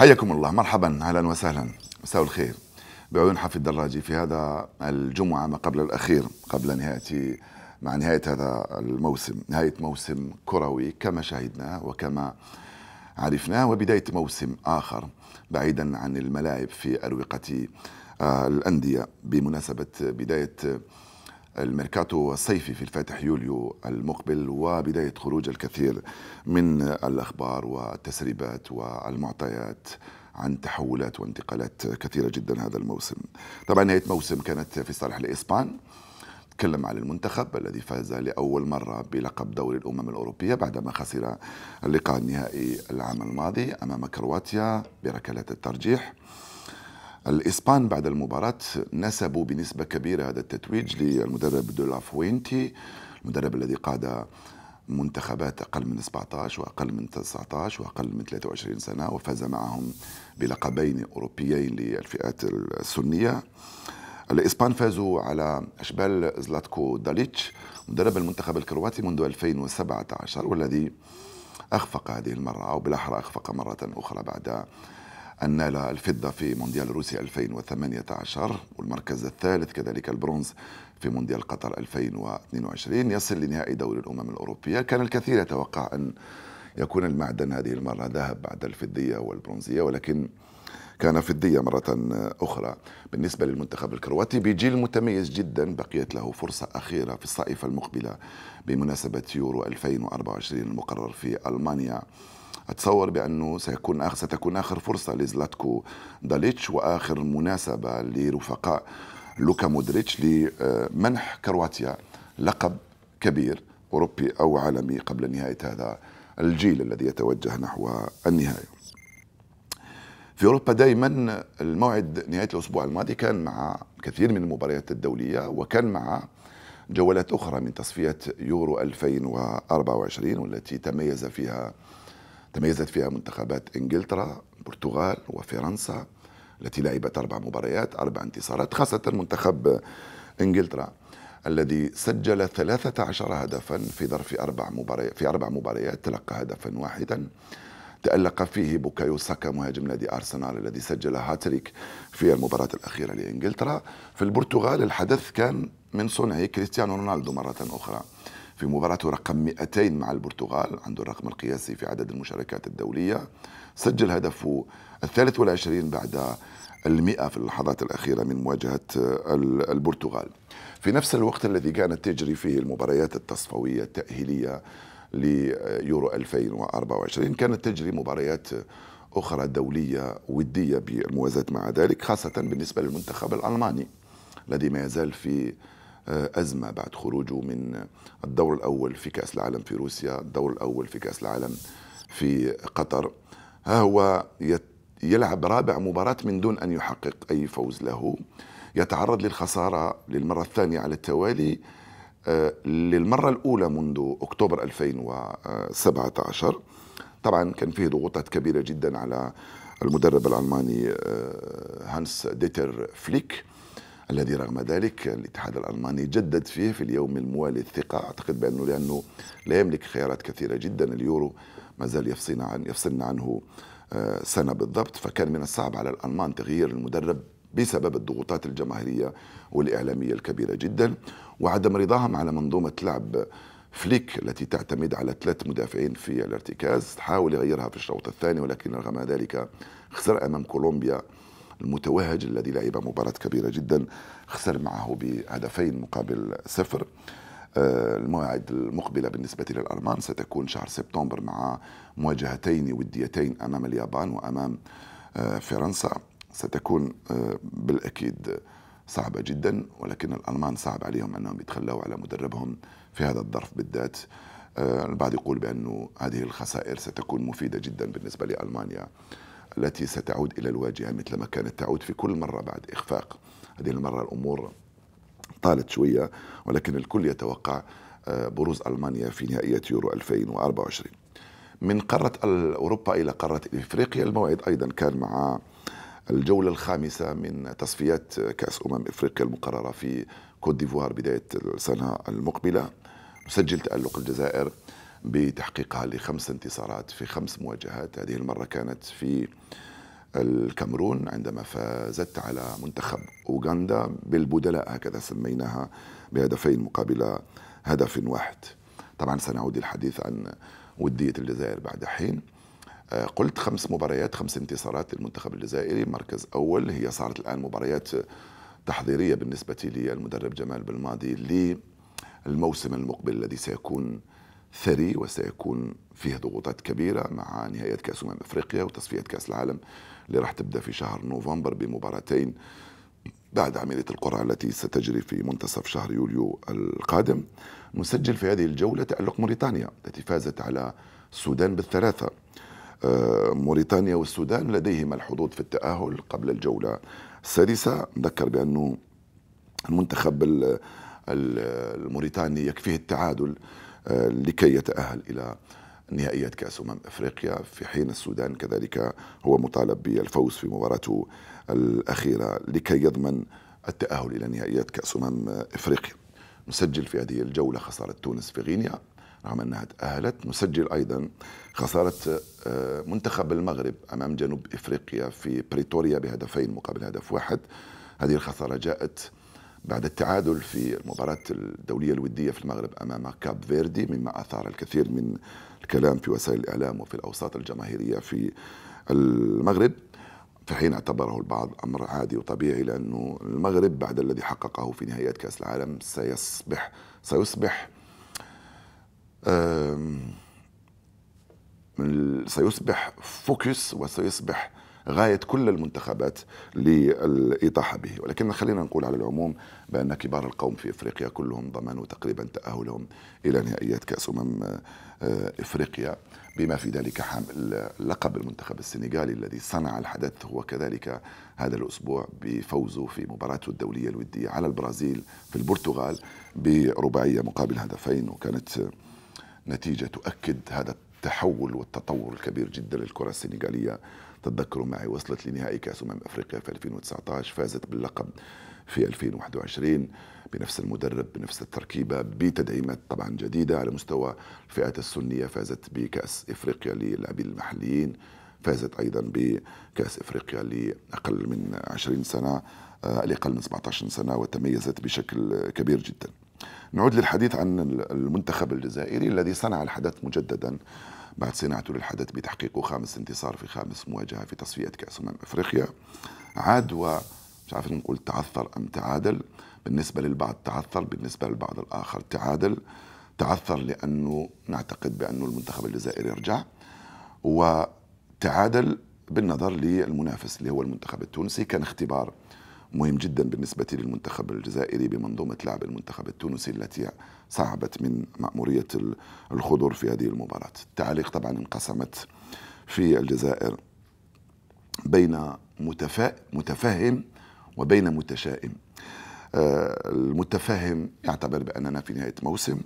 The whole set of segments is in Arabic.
حياكم الله مرحبا اهلا وسهلا مساء الخير بعيون حفي الدراجي في هذا الجمعة ما قبل الأخير قبل نهاية مع نهاية هذا الموسم نهاية موسم كروي كما شاهدنا وكما عرفناه وبداية موسم آخر بعيدا عن الملاعب في أروقة آه، الأندية بمناسبة بداية الميركاتو الصيفي في الفاتح يوليو المقبل وبداية خروج الكثير من الأخبار والتسريبات والمعطيات عن تحولات وانتقالات كثيرة جدا هذا الموسم طبعا نهاية موسم كانت في صالح الإسبان نتكلم على المنتخب الذي فاز لأول مرة بلقب دوري الأمم الأوروبية بعدما خسر اللقاء النهائي العام الماضي أمام كرواتيا بركلات الترجيح الإسبان بعد المباراة نسبوا بنسبة كبيرة هذا التتويج للمدرب دولافوينتي المدرب الذي قاد منتخبات أقل من 17 وأقل من 19 وأقل من 23 سنة وفاز معهم بلقبين أوروبيين للفئات السنية الإسبان فازوا على أشبال زلاتكو داليتش مدرب المنتخب الكرواتي منذ 2017 والذي أخفق هذه المرة أو بالأحرى أخفق مرة أخرى بعد أن نال الفضة في مونديال روسيا 2018 والمركز الثالث كذلك البرونز في مونديال قطر 2022 يصل لنهائي دوري الأمم الأوروبية كان الكثير يتوقع أن يكون المعدن هذه المرة ذهب بعد الفضية والبرونزية ولكن كان فدية مرة أخرى بالنسبة للمنتخب الكرواتي بجيل متميز جدا بقيت له فرصة أخيرة في الصائفة المقبلة بمناسبة يورو 2024 المقرر في ألمانيا أتصور بأنه سيكون آخر ستكون آخر فرصة لزلاتكو داليتش وآخر مناسبة لرفقاء لوكا مودريتش لمنح كرواتيا لقب كبير أوروبي أو عالمي قبل نهاية هذا الجيل الذي يتوجه نحو النهايه في اوروبا دائما الموعد نهايه الاسبوع الماضي كان مع كثير من المباريات الدوليه وكان مع جولات اخرى من تصفيه يورو 2024 والتي تميز فيها تميزت فيها منتخبات انجلترا البرتغال وفرنسا التي لعبت اربع مباريات اربع انتصارات خاصه منتخب انجلترا الذي سجل 13 هدفا في ظرف اربع مباريات في اربع مباريات تلقى هدفا واحدا تألق فيه بوكايو ساكا مهاجم نادي أرسنال الذي سجل هاتريك في المباراة الأخيرة لإنجلترا في البرتغال الحدث كان من صنعه كريستيانو رونالدو مرة أخرى في مباراته رقم 200 مع البرتغال عنده الرقم القياسي في عدد المشاركات الدولية سجل هدفه الثالث والعشرين بعد المئة في اللحظات الأخيرة من مواجهة البرتغال في نفس الوقت الذي كانت تجري فيه المباريات التصفوية التأهيلية ليورو 2024 كانت تجري مباريات أخرى دولية ودية بالموازاة مع ذلك خاصة بالنسبة للمنتخب الألماني الذي ما يزال في آه، أزمة بعد خروجه من الدور الأول في كأس العالم في روسيا الدور الأول في كأس العالم في قطر ها هو يلعب رابع مباراة من دون أن يحقق أي فوز له يتعرض للخسارة للمرة الثانية على التوالي للمرة الأولى منذ أكتوبر 2017 طبعا كان فيه ضغوطات كبيرة جدا على المدرب الألماني آه، هانس ديتر فليك الذي رغم ذلك الاتحاد الألماني جدد فيه في اليوم الموالي الثقة أعتقد بأنه لأنه لا يملك خيارات كثيرة جدا اليورو ما زال يفصلنا عن يفصلنا عنه آه، سنة بالضبط فكان من الصعب على الألمان تغيير المدرب بسبب الضغوطات الجماهيريه والاعلاميه الكبيره جدا وعدم رضاهم على منظومه لعب فليك التي تعتمد على ثلاث مدافعين في الارتكاز حاول يغيرها في الشوط الثاني ولكن رغم ذلك خسر امام كولومبيا المتوهج الذي لعب مباراة كبيرة جدا خسر معه بهدفين مقابل صفر آه، الموعد المقبلة بالنسبة للألمان ستكون شهر سبتمبر مع مواجهتين وديتين أمام اليابان وأمام آه، فرنسا ستكون آه، بالأكيد صعبة جدا ولكن الألمان صعب عليهم أنهم يتخلوا على مدربهم في هذا الظرف بالذات آه، البعض يقول بأن هذه الخسائر ستكون مفيدة جدا بالنسبة لألمانيا التي ستعود إلى الواجهة مثل ما كانت تعود في كل مرة بعد إخفاق هذه المرة الأمور طالت شوية ولكن الكل يتوقع آه، بروز ألمانيا في نهائية يورو 2024 من قارة أوروبا إلى قارة إفريقيا الموعد أيضا كان مع الجولة الخامسة من تصفيات كأس أمم إفريقيا المقررة في كوت ديفوار بداية السنة المقبلة سجل تألق الجزائر بتحقيقها لخمس انتصارات في خمس مواجهات هذه المرة كانت في الكامرون عندما فازت على منتخب أوغندا بالبدلاء هكذا سميناها بهدفين مقابل هدف واحد طبعا سنعود للحديث عن ودية الجزائر بعد حين آه، قلت خمس مباريات خمس انتصارات للمنتخب الجزائري مركز أول هي صارت الآن مباريات تحضيرية بالنسبة لي المدرب جمال بالماضي للموسم المقبل الذي سيكون ثري وسيكون فيه ضغوطات كبيرة مع نهاية كأس أمم أفريقيا وتصفية كأس العالم اللي راح تبدأ في شهر نوفمبر بمباراتين بعد عملية القرعة التي ستجري في منتصف شهر يوليو القادم نسجل في هذه الجولة تألق موريتانيا التي فازت على السودان بالثلاثة موريتانيا والسودان لديهما الحظوظ في التأهل قبل الجولة السادسة نذكر بأنه المنتخب الموريتاني يكفيه التعادل آه، لكي يتأهل إلى نهائيات كأس أمم أفريقيا في حين السودان كذلك هو مطالب بالفوز في مباراته الأخيرة لكي يضمن التأهل إلى نهائيات كأس أمم أفريقيا نسجل في هذه الجولة خسارة تونس في غينيا رغم نعم، أنها تأهلت نسجل أيضا خسارة آه، منتخب المغرب أمام جنوب إفريقيا في بريتوريا بهدفين مقابل هدف واحد هذه الخسارة جاءت بعد التعادل في المباراة الدولية الودية في المغرب أمام كاب فيردي مما أثار الكثير من الكلام في وسائل الإعلام وفي الأوساط الجماهيرية في المغرب في حين اعتبره البعض أمر عادي وطبيعي لأنه المغرب بعد الذي حققه في نهائيات كأس العالم سيصبح سيصبح سيصبح فوكس وسيصبح غاية كل المنتخبات للإطاحة به ولكن خلينا نقول على العموم بأن كبار القوم في إفريقيا كلهم ضمنوا تقريبا تأهلهم إلى نهائيات كأس أمم آه، إفريقيا بما في ذلك حامل لقب المنتخب السنغالي الذي صنع الحدث هو كذلك هذا الأسبوع بفوزه في مباراته الدولية الودية على البرازيل في البرتغال برباعية مقابل هدفين وكانت نتيجه تؤكد هذا التحول والتطور الكبير جدا للكره السنغاليه تتذكروا معي وصلت لنهائي كاس امم افريقيا في 2019 فازت باللقب في 2021 بنفس المدرب بنفس التركيبه بتدعيمات طبعا جديده على مستوى الفئات السنيه فازت بكاس افريقيا للاعبين المحليين فازت ايضا بكاس افريقيا لاقل من 20 سنه آه، لاقل من 17 سنه وتميزت بشكل كبير جدا نعود للحديث عن المنتخب الجزائري الذي صنع الحدث مجددا بعد صناعته للحدث بتحقيقه خامس انتصار في خامس مواجهه في تصفيه كاس امم افريقيا عاد و مش عارف نقول تعثر ام تعادل بالنسبه للبعض تعثر بالنسبه للبعض الاخر تعادل تعثر لانه نعتقد بانه المنتخب الجزائري رجع وتعادل بالنظر للمنافس اللي هو المنتخب التونسي كان اختبار مهم جدا بالنسبة للمنتخب الجزائري بمنظومة لعب المنتخب التونسي التي صعبت من مأمورية الخضر في هذه المباراة التعليق طبعا انقسمت في الجزائر بين متفا... متفهم وبين متشائم آه، المتفهم يعتبر بأننا في نهاية موسم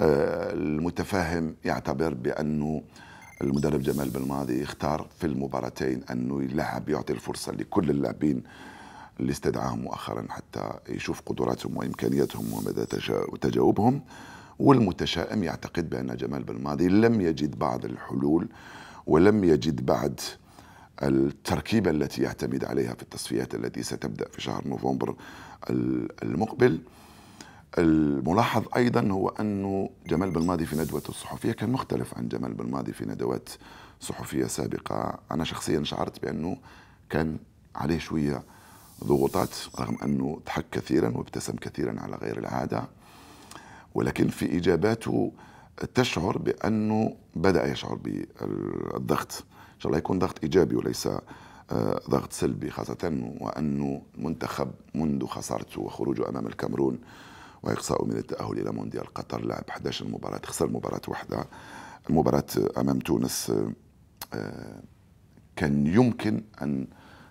آه، المتفاهم يعتبر بأنه المدرب جمال بالماضي اختار في المباراتين أنه يلعب يعطي الفرصة لكل اللاعبين اللي استدعاهم مؤخرا حتى يشوف قدراتهم وامكانياتهم ومدى تجاوبهم والمتشائم يعتقد بان جمال بالماضي لم يجد بعض الحلول ولم يجد بعد التركيبه التي يعتمد عليها في التصفيات التي ستبدا في شهر نوفمبر المقبل الملاحظ ايضا هو انه جمال بالماضي في ندوته الصحفيه كان مختلف عن جمال بالماضي في ندوات صحفيه سابقه انا شخصيا شعرت بانه كان عليه شويه ضغوطات رغم أنه ضحك كثيرا وابتسم كثيرا على غير العادة ولكن في إجاباته تشعر بأنه بدأ يشعر بالضغط إن شاء الله يكون ضغط إيجابي وليس آه، ضغط سلبي خاصة وأنه المنتخب منذ خسارته وخروجه أمام الكامرون وإقصاؤه من التأهل إلى مونديال قطر لعب 11 مباراة خسر مباراة واحدة المباراة أمام تونس آه، كان يمكن أن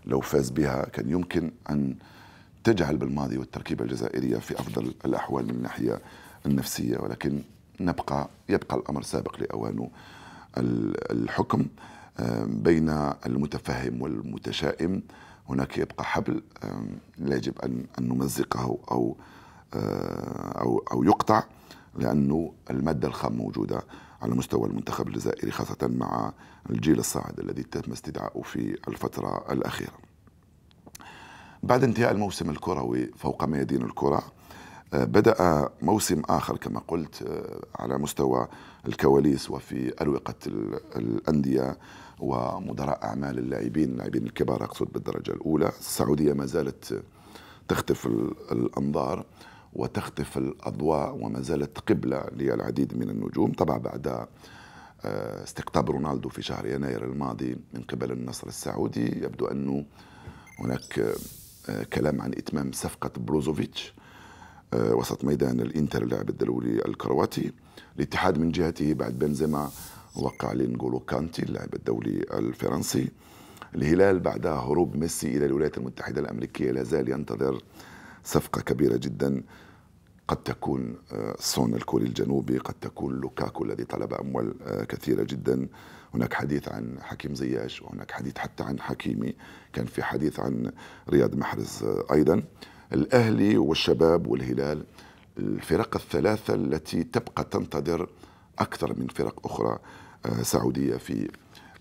لو فاز بها كان يمكن أن تجعل بالماضي والتركيبة الجزائرية في أفضل الأحوال من الناحية النفسية ولكن نبقى يبقى الأمر سابق لأوانه الحكم بين المتفهم والمتشائم هناك يبقى حبل لا يجب أن نمزقه أو آه، أو أو يقطع لأنه المادة الخام موجودة على مستوى المنتخب الجزائري خاصة مع الجيل الصاعد الذي تم استدعائه في الفترة الأخيرة بعد انتهاء الموسم الكروي فوق ميادين الكرة آه، بدأ موسم آخر كما قلت آه، على مستوى الكواليس وفي أروقة الأندية ومدراء أعمال اللاعبين اللاعبين الكبار أقصد بالدرجة الأولى السعودية ما زالت تختف الأنظار وتخطف الأضواء وما زالت قبلة للعديد من النجوم طبعا بعد آه، استقطاب رونالدو في شهر يناير الماضي من قبل النصر السعودي يبدو أنه هناك آه، كلام عن إتمام صفقة بروزوفيتش آه، وسط ميدان الانتر اللاعب الدولي الكرواتي الاتحاد من جهته بعد بنزيما وقع لنجولو كانتي اللاعب الدولي الفرنسي الهلال بعد هروب ميسي إلى الولايات المتحدة الأمريكية لا زال ينتظر صفقة كبيرة جدا قد تكون سون آه، الكوري الجنوبي قد تكون لوكاكو الذي طلب أموال آه، كثيرة جدا هناك حديث عن حكيم زياش وهناك حديث حتى عن حكيمي كان في حديث عن رياض محرز آه، أيضا الأهلي والشباب والهلال الفرق الثلاثة التي تبقى تنتظر أكثر من فرق أخرى سعودية في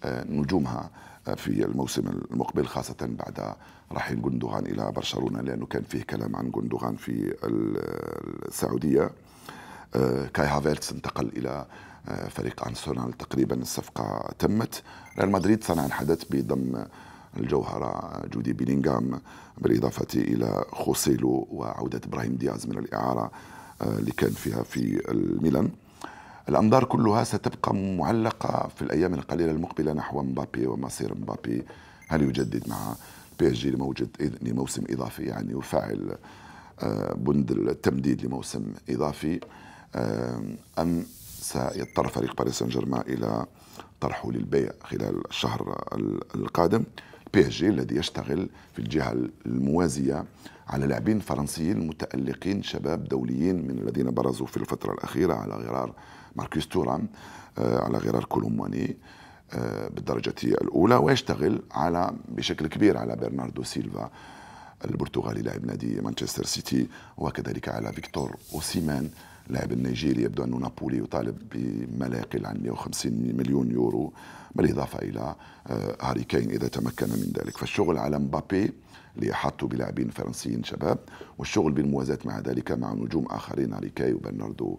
نجومها في الموسم المقبل خاصة بعد رحيل جندوغان إلى برشلونة لأنه كان فيه كلام عن جندوغان في السعودية آه، كاي هافيرتس انتقل إلى آه، فريق أرسنال تقريبا الصفقة تمت ريال مدريد صنع الحدث بضم الجوهرة جودي بيلينغام بالإضافة إلى خوسيلو وعودة إبراهيم دياز من الإعارة آه، اللي كان فيها في الميلان الأنظار كلها ستبقى معلقة في الأيام القليلة المقبلة نحو مبابي ومصير مبابي هل يجدد مع بي اس جي لموجد لموسم إضافي يعني يفعل آه، بند التمديد لموسم إضافي آه، أم سيضطر فريق باريس سان جيرمان إلى طرحه للبيع خلال الشهر القادم بي اس جي الذي يشتغل في الجهة الموازية على لاعبين فرنسيين متألقين شباب دوليين من الذين برزوا في الفترة الأخيرة على غرار ماركوس توران آه، على غرار كولوماني آه، بالدرجة الأولى ويشتغل على بشكل كبير على برناردو سيلفا البرتغالي لاعب نادي مانشستر سيتي وكذلك على فيكتور أوسيمان لاعب النيجيري يبدو أن نابولي يطالب بما لا يقل عن 150 مليون يورو بالإضافة إلى آه، هاري كين إذا تمكن من ذلك فالشغل على مبابي لإحاطته بلاعبين فرنسيين شباب والشغل بالموازاة مع ذلك مع نجوم آخرين هاري كين وبرناردو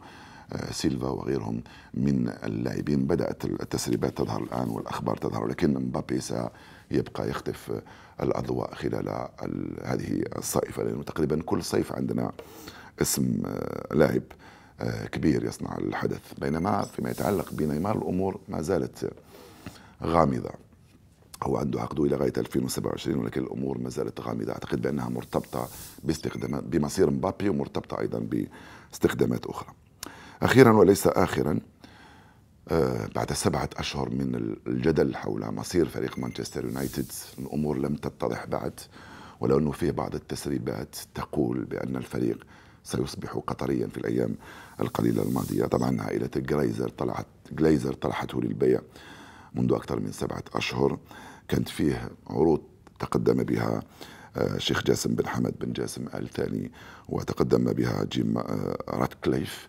سيلفا وغيرهم من اللاعبين بدأت التسريبات تظهر الآن والأخبار تظهر لكن مبابي سيبقى يخطف الأضواء خلال هذه الصيفه لأنه تقريبا كل صيف عندنا اسم آه، لاعب آه، كبير يصنع الحدث بينما فيما يتعلق بنيمار الأمور ما زالت غامضة هو عنده عقده الى غايه 2027 ولكن الامور ما زالت غامضه اعتقد بانها مرتبطه باستخدامات بمصير مبابي ومرتبطه ايضا باستخدامات اخرى أخيرا وليس آخرا آه، بعد سبعة أشهر من الجدل حول مصير فريق مانشستر يونايتد الأمور لم تتضح بعد ولو أنه فيه بعض التسريبات تقول بأن الفريق سيصبح قطريا في الأيام القليلة الماضية طبعا عائلة جلايزر طلعت جلايزر طرحته للبيع منذ أكثر من سبعة أشهر كانت فيه عروض تقدم بها آه، شيخ جاسم بن حمد بن جاسم آل ثاني وتقدم بها جيم آه، راتكليف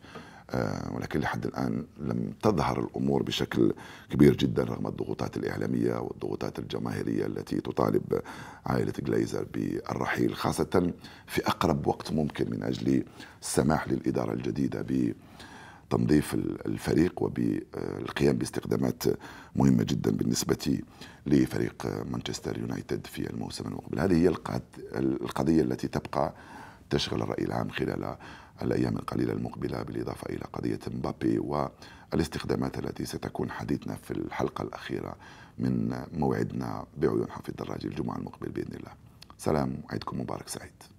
آه، ولكن لحد الآن لم تظهر الأمور بشكل كبير جدا رغم الضغوطات الإعلامية والضغوطات الجماهيرية التي تطالب عائلة جليزر بالرحيل خاصة في أقرب وقت ممكن من أجل السماح للإدارة الجديدة ب تنظيف الفريق وبالقيام باستخدامات مهمه جدا بالنسبه لفريق مانشستر يونايتد في الموسم المقبل هذه هي القضيه التي تبقى تشغل الرأي العام خلال الأيام القليلة المقبلة بالإضافة إلى قضية مبابي والاستخدامات التي ستكون حديثنا في الحلقة الأخيرة من موعدنا بعيون حفيظ الدراجي الجمعة المقبل بإذن الله سلام وعيدكم مبارك سعيد